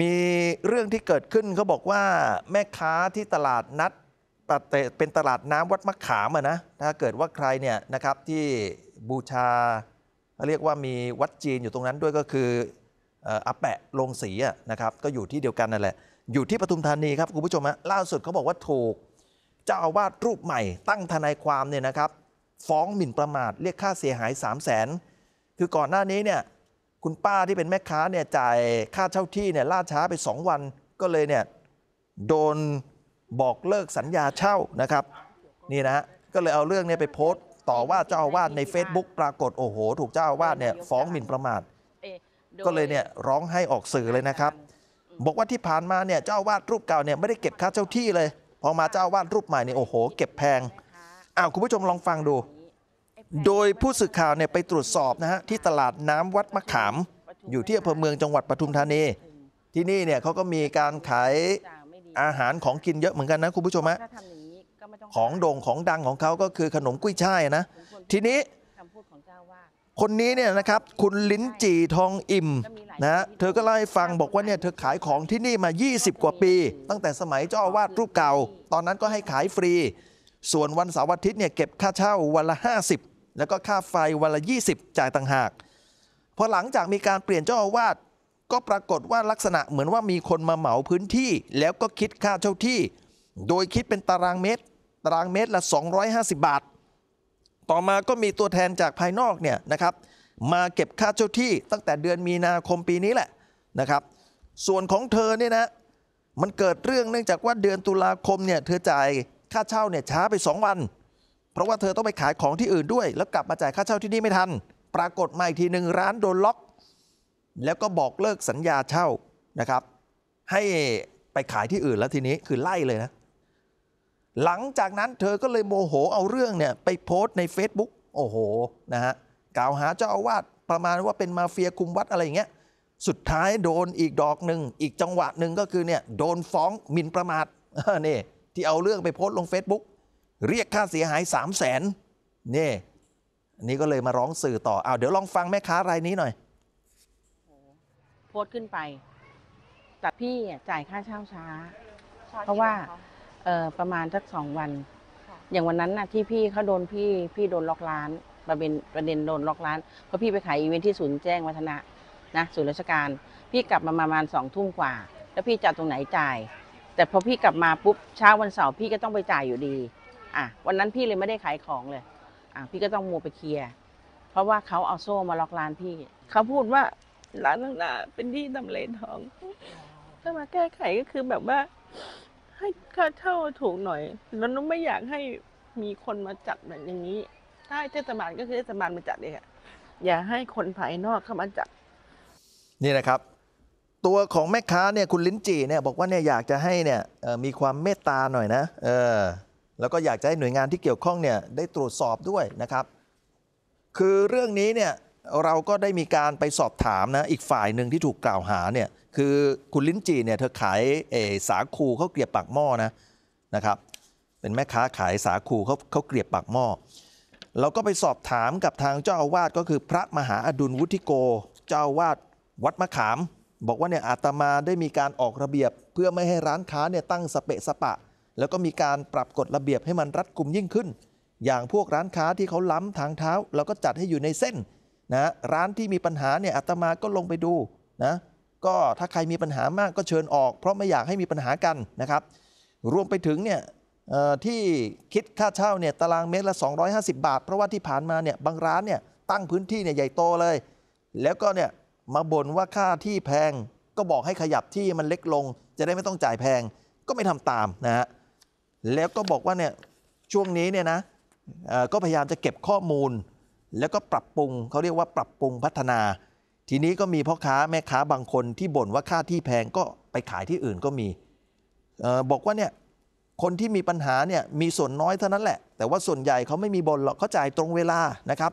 มีเรื่องที่เกิดขึ้นเขาบอกว่าแม่ค้าที่ตลาดนัดเป็นตลาดน้ำวัดมะขามอะนะถ้าเกิดว่าใครเนี่ยนะครับที่บูชาเรียกว่ามีวัดจีนอยู่ตรงนั้นด้วยก็คืออาแปะลงสีนะครับก็อยู่ที่เดียวกันนั่นแหละอยู่ที่ปทุมธานีครับ คุณผู้ชมฮะล่าสุดเขาบอกว่า ถูกเจ้าอาวาสรูปใหม่ตั้งทนายความเนี่ยนะครับ ฟ้องหมิ่นประมาท เรียกค่าเสียหาย3 0 0 0 0 0 คือก่อนหน้านี้เนี่ยคุณป้าที่เป็นแม่ค้าเนี่ยจ่ายค่าเช่าที่เนี่ยล่าช้าไป 2 วัน ก็เลยเนี่ยโดนบอกเลิกสัญญาเช่านะครับ นี่นะฮะก็เลยเอาเรื่องเนี่ยไปโพสต์ต่อว่าเจ้าอาวาสใน Facebook ปรากฏโอ้โหถูกเจ้าอาวาสเนี่ยฟ้องหมิ่นประมาทก็เลยเนี่ยร้องให้ออกสื่อเลยนะครับบอกว่าที่ผ่านมาเนี่ยเจ้าอาวาสรูปเก่าเนี่ยไม่ได้เก็บค่าเช่าที่เลยพอมาเจ้าอาวาสรูปใหม่เนี่ยโอ้โห เก็บแพงอ้าวคุณผู้ชมลองฟังดูโดยผู้สื่อข่าวเนี่ยไปตรวจสอบนะฮะที่ตลาดน้ำวัดมะขาม อยู่ที่อำเภอเมืองจังหวัดปทุมธานี ที่นี่เนี่ยเขาก็มีการขายอาหารของกินเยอะเหมือนกันนะ คุณผู้ชมฮะของโด่งของดังของเขาก็คือขนมกุ้ยช่ายนะทีนี้คนนี้เนี่ยนะครับ คุณลิ้นจีทองอิ่มนะเธอก็เล่าให้ฟังบอกว่าเนี่ยเธอขายของที่นี่มา 20 กว่าปี ตั้งแต่สมัยเจ้าอาวาสรูปเก่า ตอนนั้นก็ให้ขายฟรี ส่วนวันเสาร์อาทิตย์เนี่ยเก็บค่าเช่าวันละ50แล้วก็ค่าไฟวันละ 20 จ่ายต่างหากพอหลังจากมีการเปลี่ยนเจ้าอาวาสก็ปรากฏว่าลักษณะเหมือนว่ามีคนมาเหมาพื้นที่แล้วก็คิดค่าเช่าที่ โดยคิดเป็นตารางเมตร ตารางเมตรละ250 บาท ต่อมาก็มีตัวแทนจากภายนอกเนี่ยนะครับมาเก็บค่าเช่าที่ ตั้งแต่เดือนมีนาคมปีนี้แหละนะครับส่วนของเธอเนี่ยนะมันเกิดเรื่องเนื่องจากว่าเดือนตุลาคมเนี่ยเธอจ่ายค่าเช่าเนี่ยช้าไป 2 วันเพราะว่าเธอต้องไปขายของที่อื่นด้วยแล้วกลับมาจ่ายค่าเช่าที่นี่ไม่ทัน ปรากฏมาอีกทีหนึ่งร้านโดนล็อก แล้วก็บอกเลิกสัญญาเช่านะครับ ให้ไปขายที่อื่นแล้วทีนี้คือไล่เลยนะ หลังจากนั้นเธอก็เลยโมโหเอาเรื่องเนี่ย ไปโพสต์ใน Facebook โอ้โหนะฮะกล่าวหาเจ้าอาวาสประมาณว่าเป็นมาเฟียคุมวัดอะไรอย่างเงี้ยสุดท้ายโดนอีกดอกหนึ่งอีกจังหวะหนึ่งก็คือเนี่ยโดนฟ้องหมิ่นประมาทนี่ที่เอาเรื่องไปโพสต์ลง Facebook เรียกค่าเสียหาย3 0 0แสน นี่ นี่ก็เลยมาร้องสื่อต่อเอาเดี๋ยวลองฟังแม่ค้ารายนี้หน่อย โพสขึ้นไป แต่พี่จ่ายค่าเช่าช้า เพราะว่าประมาณสักสองวัน อย่างวันนั้นนะที่พี่เขาโดนพี่พี่โดนล็อกร้าน ประเด็นประเด็นโดนล็อกร้าน เพราะพี่ไปขายอีเวนท์ที่ศูนย์แจ้งวัฒนะนะ ศูนย์ราชการ พี่กลับมาประมาณสองทุ่มกว่า แล้วพี่จะตรงไหนจ่าย แต่พอพี่กลับมาปุ๊บเช้าวันเสาร์พี่ก็ต้องไปจ่ายอยู่ดี่ะวันนั้นพี่เลยไม่ได้ขายของเลยอ่ะพี่ก็ต้องมัวไปเคลียร์ เพราะว่าเขาเอาโซ่มาล็อกร้านพี่ เขาพูดว่าร้านน่าเป็นที่ตำเลทองถ้ามาแก้ไขก็คือแบบว่า ให้ค่าเช่าถูกหน่อย แล้วนุ้ไม่อยากให้มีคนมาจัดแบบอย่างนี้ ถ้าเทศบาลก็คือเทศบาลมาจัดเองอะอย่าให้คนภายนอกเข้ามาจัดนี่นะครับ ตัวของแม่ค้าเนี่ยคุณลิ้นจีเนี่ยบอกว่าเนี่ยอยากจะให้เนี่ยมีความเมตตาหน่อยนะเออแล้วก็อยากจะให้หน่วยงานที่เกี่ยวข้องเนี่ยได้ตรวจสอบด้วยนะครับ คือเรื่องนี้เนี่ยเราก็ได้มีการไปสอบถามนะอีกฝ่ายหนึ่งที่ถูกกล่าวหาเนี่ยคือคุณลิ้นจีเนี่ยเธอขายเอสาคูเขาเกลียบปากหม้อนะนะครับเป็นแม่ค้าขายสาคูเขาเขาเกลียบปากหม้อ เราก็ไปสอบถามกับทางเจ้าอาวาสก็คือพระมหาอดุลวุฒิโก เจ้าอาวาสวัดมะขาม บอกว่าเนี่ยอาตมาได้มีการออกระเบียบ เพื่อไม่ให้ร้านค้าเนี่ยตั้งสเปะสปะแล้วก็มีการปรับกฎระเบียบให้มันรัดกุมยิ่งขึ้น อย่างพวกร้านค้าที่เขาล้าทางเท้าเราก็จัดให้อยู่ในเส้นนะร้านที่มีปัญหาเนี่ยอาตมาก็ลงไปดูนะก็ถ้าใครมีปัญหามากก็เชิญออก เพราะไม่อยากให้มีปัญหากันนะครับ รวมไปถึงเนี่ยที่คิดค่าเช่าเนี่ยตารางเมตรละ 250 บาท เพราะว่าที่ผ่านมาเนี่ยบางร้านเนี่ยตั้งพื้นที่เนี่ยใหญ่โตเลย แล้วก็เนี่ยมาบ่นว่าค่าที่แพงก็บอกให้ขยับที่มันเล็กลง จะได้ไม่ต้องจ่ายแพง ก็ไม่ทำตามนะฮะแล้วก็บอกว่าเนี่ยช่วงนี้เนี่ยนะก็พยายามจะเก็บข้อมูล แล้วก็ปรับปรุงเขาเรียกว่าปรับปรุงพัฒนา ทีนี้ก็มีพ่อค้าแม่ค้าบางคนที่บ่นว่าค่าที่แพงก็ไปขายที่อื่นก็มี บอกว่าเนี่ยคนที่มีปัญหาเนี่ยมีส่วนน้อยเท่านั้นแหละ แต่ว่าส่วนใหญ่เขาไม่มีบนหรอกเขาจ่ายตรงเวลานะครับ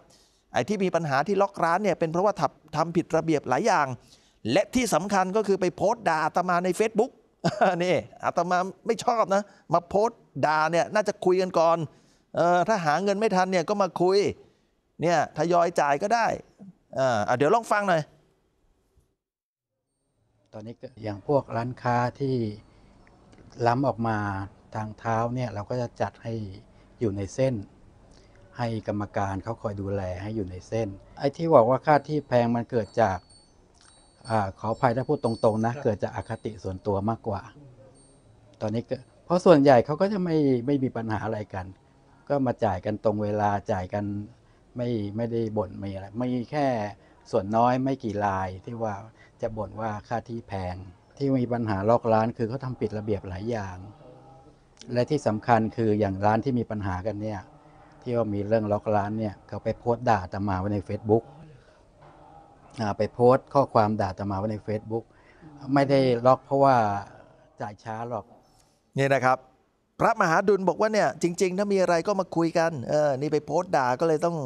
ไอ้ที่มีปัญหาที่ล็อกร้านเนี่ยเป็นเพราะว่าทับทำผิดระเบียบหลายอย่าง และที่สำคัญก็คือไปโพสต์ด่าอาตมาใน Facebook นี่อาตมาไม่ชอบนะมาโพสตด่าเนี่ยน่าจะคุยกันก่อนเออถ้าหาเงินไม่ทันเนี่ยก็มาคุย เนี่ยทยอยจ่ายก็ได้อ่เดี๋ยวลองฟังหน่อย ตอนนี้อย่างพวกร้านค้าที่ล้ำออกมาทางเท้า เนี่ย เราก็จะจัดให้อยู่ในเส้น ให้กรรมการเขาคอยดูแลให้อยู่ในเส้น ไอ้ที่บอกว่าค่าที่แพงมันเกิดจากอขออภัยถ้าพูดตรง ๆนะเกิดจากอคติส่วนตัวมากกว่า ตอนนี้กราะส่วนใหญ่เขาก็จะไม่ไม่มีปัญหาอะไรกัน ก็มาจ่ายกันตรงเวลาจ่ายกันไม่ไม่ได้บ่นไม่อะไรไม่แค่ส่วนน้อยไม่กี่ราย ที่ว่าจะบ่นว่าค่าที่แพงที่มีปัญหาลอกร้านคือเขาทาปิดระเบียบหลายอย่าง และที่สำคัญคืออย่างร้านที่มีปัญหากันเนี่ยที่ว่ามีเรื่องล็อกร้านเนี่ยเขาไปโพสต์ด่าตมาไว้ใน Facebook ไปโพสต์ข้อความด่าตมาไว้ใน Facebook ไม่ได้ล็อกเพราะว่าจ่ายช้าหรอกนี่นะครับพระมหาดุลบอกว่าเนี่ยจริงๆถ้ามีอะไรก็มาคุยกันเออนี่ไปโพสต์ด่าก็เลยต้อง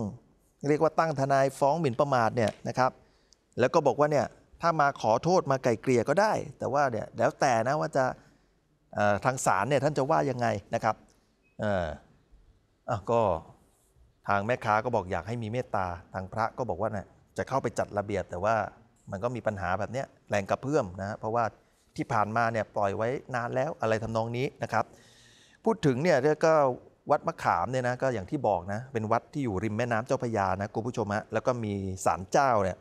เรียกว่าตั้งทนายฟ้องหมิ่นประมาทเนี่ยนะครับแล้วก็บอกว่าเนี่ยถ้ามาขอโทษมาไกลเกลี่ยก็ได้ แต่ว่าเนี่ยแล้วแต่นะว่าจะทางศาลเนี่ยท่านจะว่ายังไงนะครับเอ่ะก็ทางแม่ค้าก็บอกอยากให้มีเมตตาทางพระก็บอกว่าเนี่ยจะเข้าไปจัดระเบียบแต่ว่ามันก็มีปัญหาแบบนี้แรงกระเพื่อมนะเพราะว่าที่ผ่านมาเนี่ยปล่อยไว้นานแล้วอะไรทำนองนี้นะครับพูดถึงเนี่ยก็วัดมะขามเนี่ยนะก็อย่างที่บอกนะเป็นวัดที่อยู่ริมแม่น้ำเจ้าพระยานะคุณผู้ชมฮะแล้วก็มีศาลเจ้าเนี่ย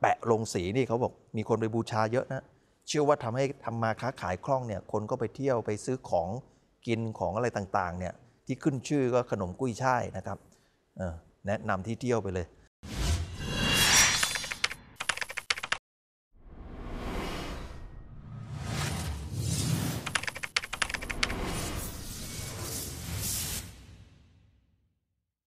แปะลงสีนี่เขาบอกมีคนไปบูชาเยอะนะเชื่อว่าทำให้ทำมาค้าขายคล่องเนี่ยคนก็ไปเที่ยวไปซื้อของกินของอะไรต่างๆเนี่ยที่ขึ้นชื่อก็ขนมกุ้ยช่ายนะครับแนะนำที่เที่ยวไปเลย